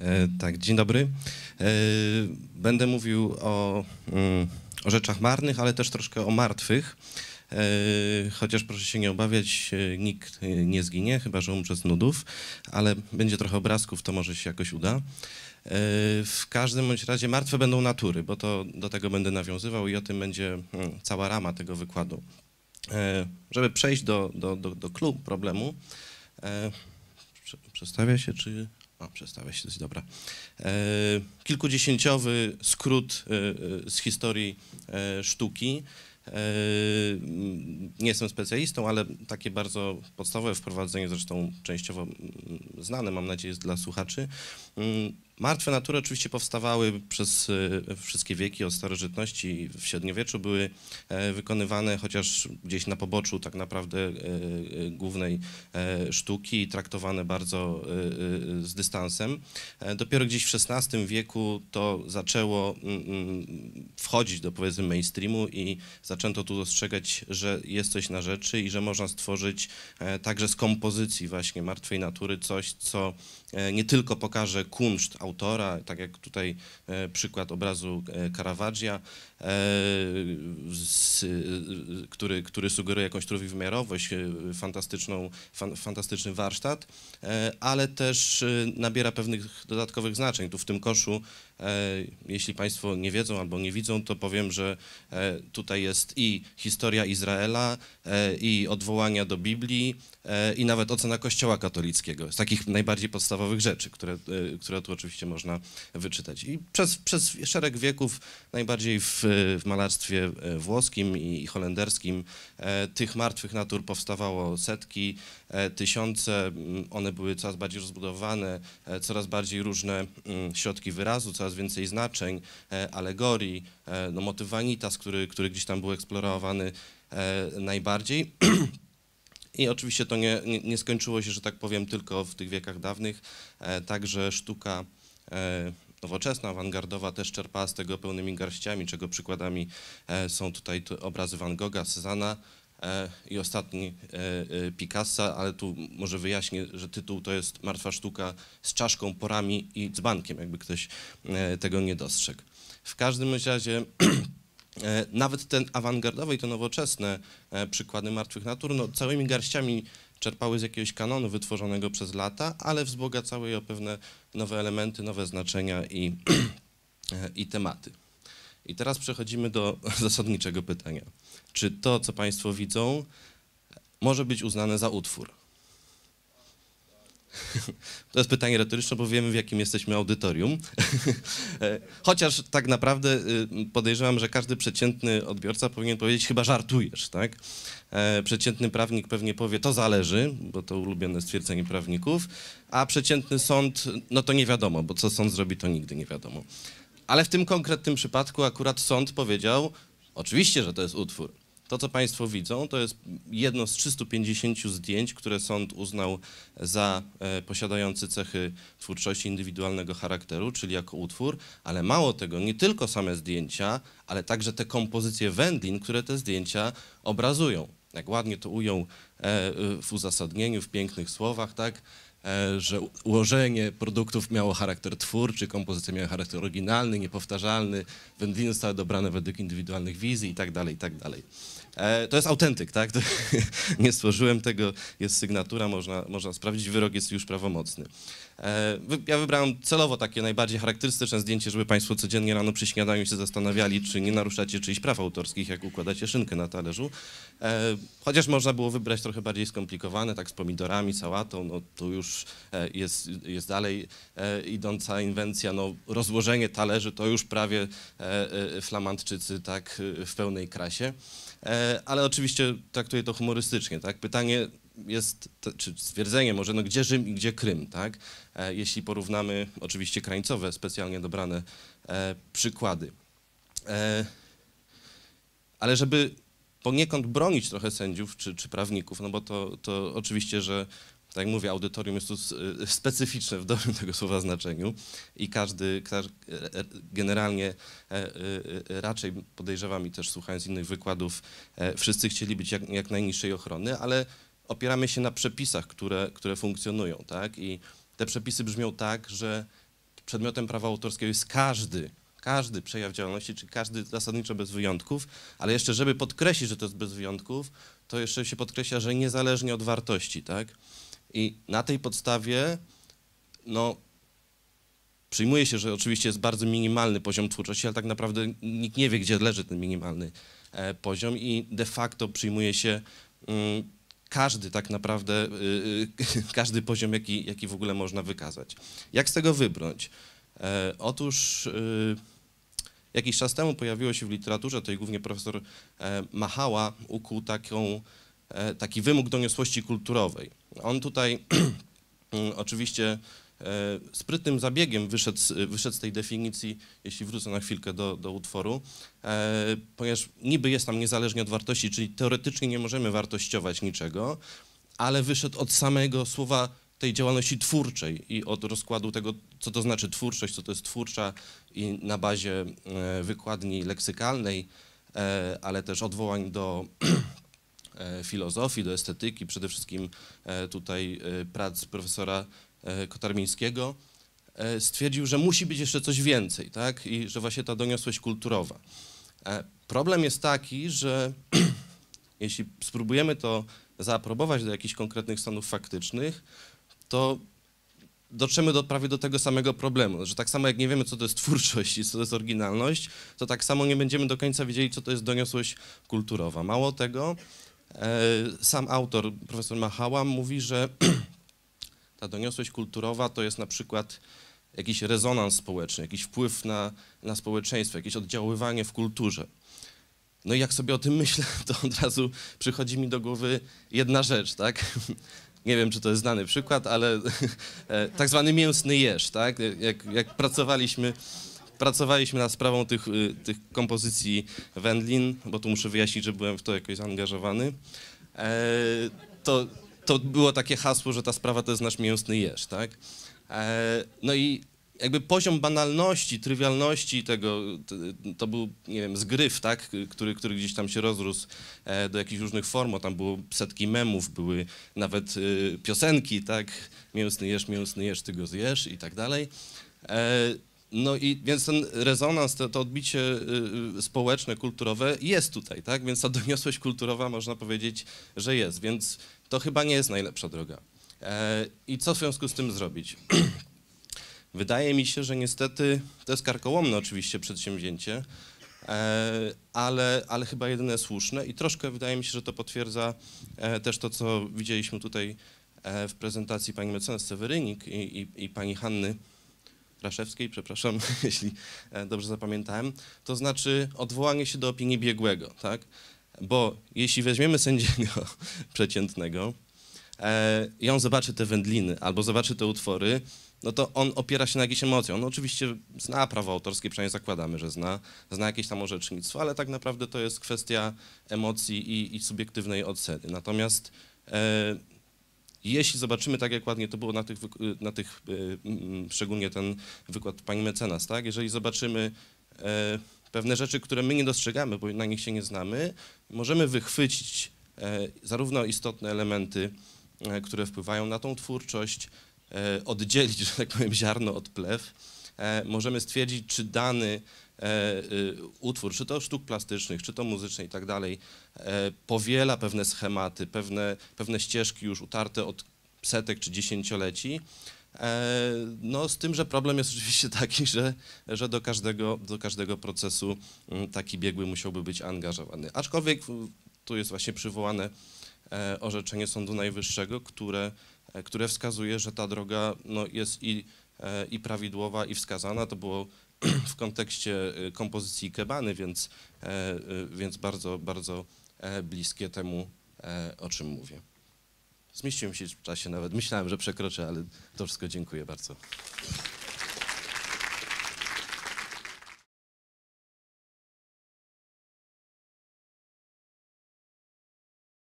E, tak, dzień dobry. E, będę mówił o, mm, o, rzeczach marnych, ale też troszkę o martwych. E, chociaż proszę się nie obawiać, nikt nie zginie, chyba że umrze z nudów, ale będzie trochę obrazków, to może się jakoś uda. W każdym bądź razie martwe będą natury, bo to do tego będę nawiązywał i o tym będzie mm, cała rama tego wykładu. Żeby przejść do, do, do, do problemu, przestawia się, czy o, przestawia się dość dobra. E, kilkudziesięciowy skrót e, e z historii e, sztuki. E, nie jestem specjalistą, ale takie bardzo podstawowe wprowadzenie, zresztą częściowo mm, znane, mam nadzieję, jest dla słuchaczy mm, Martwe natury oczywiście powstawały przez e, wszystkie wieki od starożytności. W średniowieczu były e, wykonywane chociaż gdzieś na poboczu tak naprawdę e, głównej sztuki i traktowane bardzo z dystansem. Dopiero gdzieś w XVI wieku to zaczęło mm, mm, wchodzić do powiedzmy mainstreamu i zaczęto tu dostrzegać, że jest coś na rzeczy i że można stworzyć także z kompozycji właśnie martwej natury coś, co nie tylko pokaże kunszt autora, tak jak tutaj e, przykład obrazu e, Caravaggia, e, z Y, y, który, który sugeruje jakąś trójwymiarowość, y, fantastyczną, fan, fantastyczny warsztat, e, ale też nabiera pewnych dodatkowych znaczeń. Tu w tym koszu, e, jeśli Państwo nie wiedzą albo nie widzą, to powiem, że e, tutaj jest i historia Izraela, i odwołania do Biblii, i nawet ocena Kościoła katolickiego, z takich najbardziej podstawowych rzeczy, które, które tu oczywiście można wyczytać. I przez, przez szereg wieków, najbardziej w, w malarstwie włoskim, i, i holenderskim. E, tych martwych natur powstawało setki, e, tysiące. Mm, one były coraz bardziej rozbudowane, e, coraz bardziej różne mm, środki wyrazu, coraz więcej znaczeń, alegorii, no, motyw vanitas, który, który gdzieś tam był eksplorowany najbardziej. I oczywiście to nie, nie, nie, skończyło się, że tak powiem, tylko w tych wiekach dawnych. E, także sztuka nowoczesna, awangardowa też czerpała z tego pełnymi garściami, czego przykładami e, są tutaj obrazy Van Gogha, Cezana e, i ostatni e, Picassa, ale tu może wyjaśnię, że tytuł to jest Martwa sztuka z czaszką, porami i dzbankiem, jakby ktoś tego nie dostrzegł. W każdym razie E, nawet te awangardowe i te nowoczesne e, przykłady martwych natur, no, całymi garściami czerpały z jakiegoś kanonu wytworzonego przez lata, ale wzbogacały je o pewne nowe elementy, nowe znaczenia i, e, i tematy. I teraz przechodzimy do zasadniczego pytania. Czy to, co Państwo widzą, może być uznane za utwór? To jest pytanie retoryczne, bo wiemy, w jakim jesteśmy audytorium. E, chociaż tak naprawdę y, podejrzewam, że każdy przeciętny odbiorca powinien powiedzieć, chyba żartujesz, tak? E, przeciętny prawnik pewnie powie, to zależy, bo to ulubione stwierdzenie prawników, a przeciętny sąd, no to nie wiadomo, bo co sąd zrobi, to nigdy nie wiadomo. Ale w tym konkretnym przypadku akurat sąd powiedział, oczywiście, że to jest utwór. To, co Państwo widzą, to jest jedno z 350 zdjęć, które sąd uznał za e, posiadający cechy twórczości indywidualnego charakteru, czyli jako utwór, ale mało tego, nie tylko same zdjęcia, ale także te kompozycje wędlin, które te zdjęcia obrazują. Jak ładnie to ujął e, w uzasadnieniu, w pięknych słowach, tak? E, że ułożenie produktów miało charakter twórczy, kompozycja miała charakter oryginalny, niepowtarzalny, wędliny zostały dobrane według indywidualnych wizji i tak dalej, i tak dalej. E, to jest autentyk, tak? To, nie stworzyłem tego, jest sygnatura, można, można sprawdzić, wyrok jest już prawomocny. E, ja wybrałem celowo takie najbardziej charakterystyczne zdjęcie, żeby Państwo codziennie rano przy śniadaniu się zastanawiali, czy nie naruszacie czyichś praw autorskich, jak układacie szynkę na talerzu. E, chociaż można było wybrać trochę bardziej skomplikowane, tak z pomidorami, sałatą, no tu już e, jest, jest dalej idąca inwencja, no rozłożenie talerzy to już prawie flamandczycy tak w pełnej krasie. Ale oczywiście traktuję to humorystycznie, tak? Pytanie, jest, czy stwierdzeniem może, no gdzie Rzym i gdzie Krym, tak? E, jeśli porównamy oczywiście krańcowe, specjalnie dobrane e, przykłady. E, ale żeby poniekąd bronić trochę sędziów czy, czy prawników, no bo to, to oczywiście, że tak jak mówię, audytorium jest tu specyficzne w dobrym tego słowa znaczeniu i każdy, generalnie raczej podejrzewam i też słuchając innych wykładów, wszyscy chcieli być jak, jak najniższej ochrony, ale opieramy się na przepisach, które, które funkcjonują, tak? I te przepisy brzmią tak, że przedmiotem prawa autorskiego jest każdy, każdy przejaw działalności, czy każdy zasadniczo bez wyjątków, ale jeszcze żeby podkreślić, że to jest bez wyjątków, to jeszcze się podkreśla, że niezależnie od wartości, tak? I na tej podstawie, no, przyjmuje się, że oczywiście jest bardzo minimalny poziom twórczości, ale tak naprawdę nikt nie wie, gdzie leży ten minimalny e, poziom i de facto przyjmuje się mm, każdy tak naprawdę, y, y, każdy poziom, jaki, jaki w ogóle można wykazać. Jak z tego wybrnąć? E, otóż y, jakiś czas temu pojawiło się w literaturze, to i głównie profesor e, Machała ukuł taką, e, taki wymóg doniosłości kulturowej. On tutaj oczywiście E, sprytnym zabiegiem wyszedł, wyszedł z tej definicji, jeśli wrócę na chwilkę do, do utworu, e, ponieważ niby jest tam niezależnie od wartości, czyli teoretycznie nie możemy wartościować niczego, ale wyszedł od samego słowa tej działalności twórczej i od rozkładu tego, co to znaczy twórczość, co to jest twórcza i na bazie e, wykładni leksykalnej, ale też odwołań do filozofii, do estetyki, przede wszystkim tutaj prac profesora E, kotarmińskiego, e, stwierdził, że musi być jeszcze coś więcej, tak? I że właśnie ta doniosłość kulturowa. E, problem jest taki, że jeśli spróbujemy to zaaprobować do jakichś konkretnych stanów faktycznych, to dotrzemy do, prawie do tego samego problemu, że tak samo jak nie wiemy, co to jest twórczość i co to jest oryginalność, to tak samo nie będziemy do końca wiedzieli, co to jest doniosłość kulturowa. Mało tego, sam autor, profesor Machała, mówi, że Ta doniosłość kulturowa to jest na przykład jakiś rezonans społeczny, jakiś wpływ na, na społeczeństwo, jakieś oddziaływanie w kulturze. No i jak sobie o tym myślę, to od razu przychodzi mi do głowy jedna rzecz, tak? Nie wiem, czy to jest znany przykład, ale e, tak zwany mięsny jesz, tak? Jak, jak pracowaliśmy, pracowaliśmy nad sprawą tych, y, tych kompozycji Wendlin, bo tu muszę wyjaśnić, że byłem w to jakoś zaangażowany, e, to to było takie hasło, że ta sprawa to jest nasz mięsny jeż, tak? E, no i jakby poziom banalności, trywialności tego, to, to, był, nie wiem, zgryw, tak, który, który gdzieś tam się rozrósł e, do jakichś różnych form, tam było setki memów, były nawet e, piosenki, tak, mięsny jesz, mięsny jesz, ty go zjesz i tak dalej. No i więc ten rezonans, to, to odbicie y, y, społeczne, kulturowe jest tutaj, tak? Więc ta doniosłość kulturowa można powiedzieć, że jest, więc to chyba nie jest najlepsza droga. E, I co w związku z tym zrobić? Wydaje mi się, że niestety to jest karkołomne oczywiście przedsięwzięcie, e, ale, ale chyba jedyne słuszne i troszkę wydaje mi się, że to potwierdza e, też to, co widzieliśmy tutaj e, w prezentacji pani mecenas Sewerynik i, i, i pani Hanny Kraszewskiej, przepraszam, jeśli e, dobrze zapamiętałem, to znaczy odwołanie się do opinii biegłego, tak? Bo jeśli weźmiemy sędziego przeciętnego e, i on zobaczy te wędliny albo zobaczy te utwory, no to on opiera się na jakiejś emocji. On oczywiście zna prawo autorskie, przynajmniej zakładamy, że zna, zna jakieś tam orzecznictwo, ale tak naprawdę to jest kwestia emocji i, i subiektywnej oceny. Natomiast e, jeśli zobaczymy, tak jak ładnie to było na tych, y, na tych y, mm, mm, szczególnie ten wykład pani mecenas, tak? jeżeli zobaczymy e, pewne rzeczy, które my nie dostrzegamy, bo na nich się nie znamy, możemy wychwycić e, zarówno istotne elementy, e, które wpływają na tą twórczość, oddzielić, że tak powiem, ziarno od plew. Możemy stwierdzić, czy dany E, y, utwór, czy to sztuk plastycznych, czy to muzycznych i tak dalej, e, powiela pewne schematy, pewne, pewne ścieżki już utarte od setek czy dziesięcioleci. E, no, z tym, że problem jest oczywiście taki, że, że do, każdego, do każdego procesu mm, taki biegły musiałby być angażowany. Aczkolwiek tu jest właśnie przywołane orzeczenie Sądu Najwyższego, które, które wskazuje, że ta droga no, jest i, i prawidłowa, i wskazana. To było w kontekście y, kompozycji kebany, więc, e, y, więc bardzo, bardzo e, bliskie temu, e, o czym mówię. Zmieściłem się w czasie nawet. Myślałem, że przekroczę, ale to wszystko dziękuję bardzo.